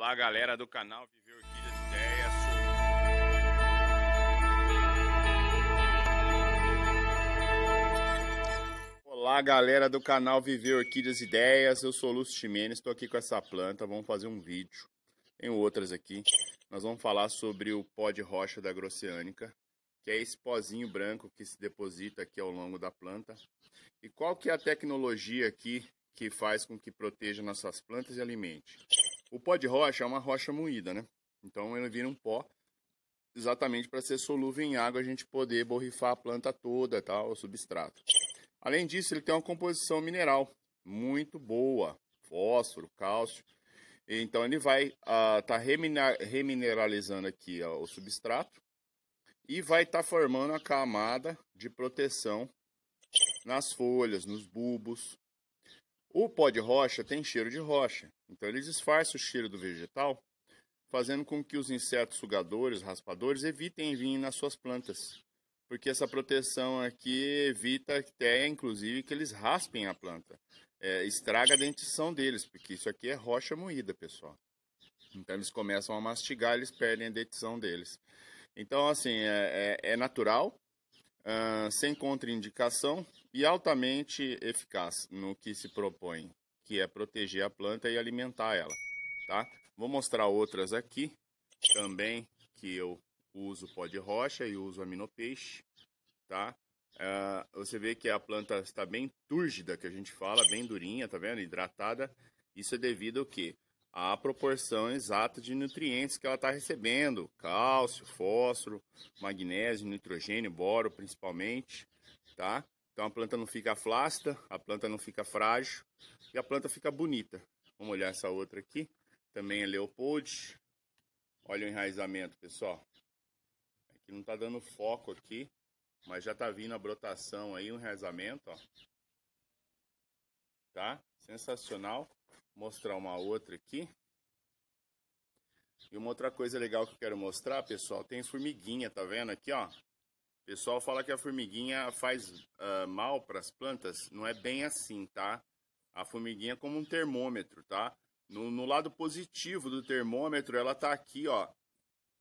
Olá, galera do canal Viver Orquídeas Ideias. Olá, galera do canal Viver Orquídeas Ideias. Eu sou Lúcio Ximenes, estou aqui com essa planta. Vamos fazer um vídeo. Tem outras aqui. Nós vamos falar sobre o pó de rocha da Groceânica, que é esse pozinho branco que se deposita aqui ao longo da planta. E qual que é a tecnologia aqui que faz com que proteja nossas plantas e alimente? O pó de rocha é uma rocha moída, né? Então ele vira um pó exatamente para ser solúvel em água a gente poder borrifar a planta toda, tal, tá, o substrato. Além disso, ele tem uma composição mineral muito boa, fósforo, cálcio. Então ele vai estar uh, tá remineralizando aqui uh, o substrato e vai estar tá formando a camada de proteção nas folhas, nos bulbos, o pó de rocha tem cheiro de rocha, então ele disfarça o cheiro do vegetal, fazendo com que os insetos sugadores, raspadores, evitem vir nas suas plantas. Porque essa proteção aqui evita até, inclusive, que eles raspem a planta. É, estraga a dentição deles, porque isso aqui é rocha moída, pessoal. Então eles começam a mastigar, eles perdem a dentição deles. Então, assim, é, é, é natural, uh, sem contraindicação, e altamente eficaz no que se propõe, que é proteger a planta e alimentar ela, tá? Vou mostrar outras aqui também que eu uso pó de rocha e uso aminopeixe, tá? Uh, você vê que a planta está bem túrgida, que a gente fala, bem durinha, tá vendo? Hidratada. Isso é devido ao quê? À proporção exata de nutrientes que ela está recebendo. Cálcio, fósforo, magnésio, nitrogênio, boro, principalmente, tá? Então a planta não fica flácida, a planta não fica frágil e a planta fica bonita. Vamos olhar essa outra aqui. Também é Leopold. Olha o enraizamento, pessoal. Aqui não está dando foco aqui, mas já está vindo a brotação aí, o um enraizamento, ó. Tá? Sensacional. Vou mostrar uma outra aqui. E uma outra coisa legal que eu quero mostrar, pessoal, tem formiguinha, tá vendo aqui, ó? pessoal fala que a formiguinha faz uh, mal para as plantas. Não é bem assim, tá? A formiguinha é como um termômetro, tá? No, no lado positivo do termômetro, ela está aqui, ó,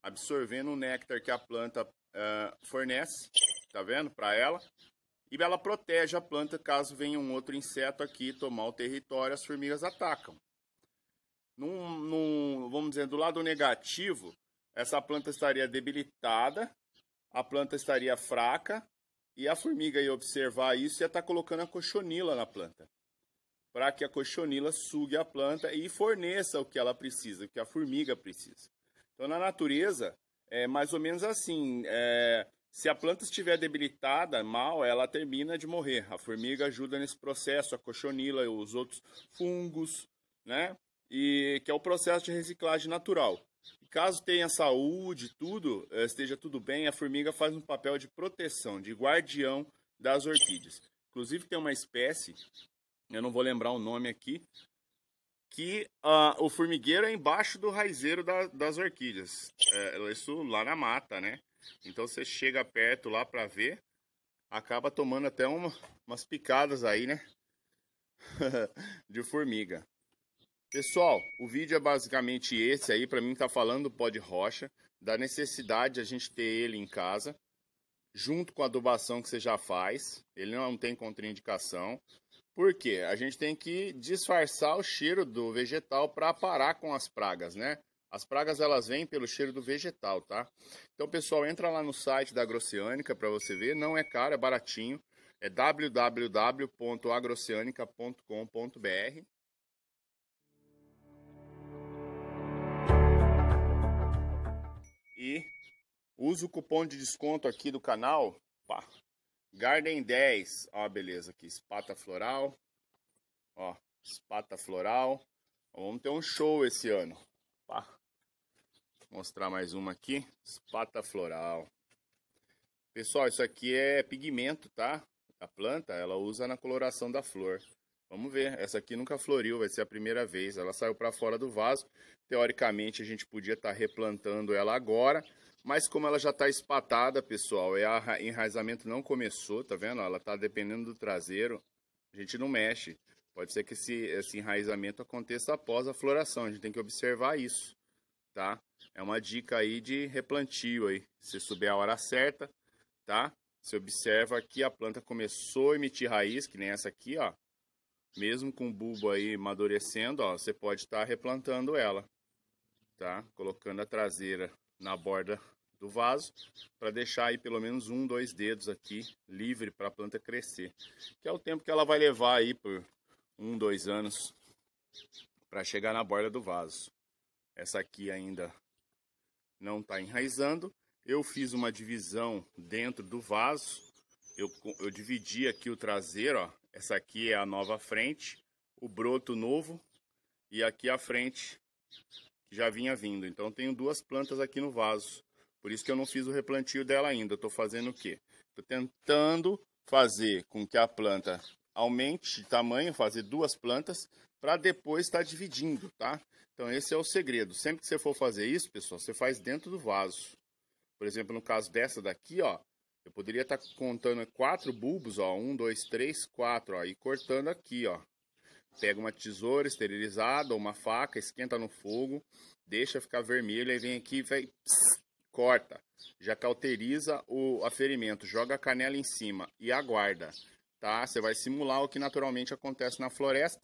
absorvendo o néctar que a planta uh, fornece, tá vendo? Para ela. E ela protege a planta caso venha um outro inseto aqui tomar o território, as formigas atacam. Num, num, vamos dizer, do lado negativo, essa planta estaria debilitada, a planta estaria fraca e a formiga ia observar isso e ia estar tá colocando a cochonila na planta. Para que a cochonila sugue a planta e forneça o que ela precisa, o que a formiga precisa. Então, na natureza, é mais ou menos assim: é, se a planta estiver debilitada, mal, ela termina de morrer. A formiga ajuda nesse processo, a cochonila, os outros fungos, né? E que é o processo de reciclagem natural. Caso tenha saúde, tudo, eh, esteja tudo bem, a formiga faz um papel de proteção, de guardião das orquídeas. Inclusive tem uma espécie, eu não vou lembrar o nome aqui, que uh, o formigueiro é embaixo do raizeiro da, das orquídeas. É, isso lá na mata, né? Então você chega perto lá para ver, acaba tomando até uma, umas picadas aí, né? de formiga. Pessoal, o vídeo é basicamente esse aí, para mim tá falando pó de rocha, da necessidade de a gente ter ele em casa, junto com a adubação que você já faz, ele não tem contraindicação, porque a gente tem que disfarçar o cheiro do vegetal para parar com as pragas, né? As pragas elas vêm pelo cheiro do vegetal, tá? Então, pessoal, entra lá no site da Agroceânica para você ver, não é caro, é baratinho, é www.agroceanica.com.br aqui. Usa o cupom de desconto aqui do canal. Pá. Garden 10. Ó, beleza aqui. Espata floral. Ó, espata floral. Vamos ter um show esse ano. Pá. mostrar mais uma aqui. Espata floral. Pessoal, isso aqui é pigmento, tá? A planta, ela usa na coloração da flor. Vamos ver, essa aqui nunca floriu, vai ser a primeira vez. Ela saiu para fora do vaso. Teoricamente a gente podia estar tá replantando ela agora, mas como ela já está espatada, pessoal, e é a enraizamento não começou, tá vendo? Ela está dependendo do traseiro. A gente não mexe. Pode ser que esse, esse enraizamento aconteça após a floração. A gente tem que observar isso, tá? É uma dica aí de replantio aí. Se subir a hora certa, tá? Você observa que a planta começou a emitir raiz, que nem essa aqui, ó mesmo com o bulbo aí amadurecendo, ó, você pode estar tá replantando ela, tá? Colocando a traseira na borda do vaso para deixar aí pelo menos um, dois dedos aqui livre para a planta crescer, que é o tempo que ela vai levar aí por um, dois anos para chegar na borda do vaso. Essa aqui ainda não está enraizando. Eu fiz uma divisão dentro do vaso. Eu, eu dividi aqui o traseiro, ó. Essa aqui é a nova frente, o broto novo e aqui a frente que já vinha vindo. Então tenho duas plantas aqui no vaso. Por isso que eu não fiz o replantio dela ainda. Estou fazendo o quê? Estou tentando fazer com que a planta aumente de tamanho, fazer duas plantas, para depois estar tá dividindo, tá? Então esse é o segredo. Sempre que você for fazer isso, pessoal, você faz dentro do vaso. Por exemplo, no caso dessa daqui, ó, eu poderia estar tá contando quatro bulbos, ó. Um, dois, três, quatro, ó. E cortando aqui, ó. Pega uma tesoura esterilizada ou uma faca, esquenta no fogo, deixa ficar vermelho, e vem aqui e corta. Já cauteriza o aferimento, joga a canela em cima e aguarda, tá? Você vai simular o que naturalmente acontece na floresta,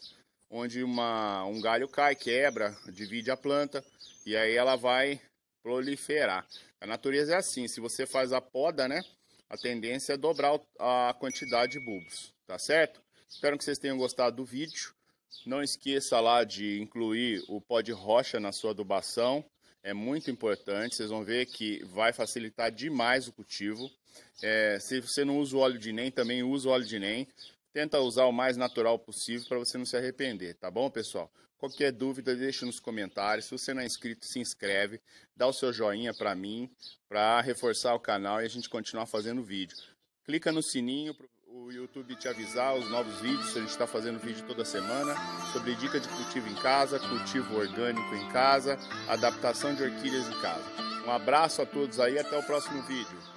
onde uma, um galho cai, quebra, divide a planta e aí ela vai proliferar. A natureza é assim, se você faz a poda, né? a tendência é dobrar a quantidade de bulbos, tá certo? Espero que vocês tenham gostado do vídeo. Não esqueça lá de incluir o pó de rocha na sua adubação. É muito importante, vocês vão ver que vai facilitar demais o cultivo. É, se você não usa o óleo de NEM, também usa o óleo de NEM. Tenta usar o mais natural possível para você não se arrepender, tá bom, pessoal? Qualquer dúvida, deixa nos comentários. Se você não é inscrito, se inscreve, dá o seu joinha para mim, para reforçar o canal e a gente continuar fazendo vídeo. Clica no sininho para o YouTube te avisar os novos vídeos. A gente está fazendo vídeo toda semana sobre dica de cultivo em casa, cultivo orgânico em casa, adaptação de orquídeas em casa. Um abraço a todos aí, até o próximo vídeo.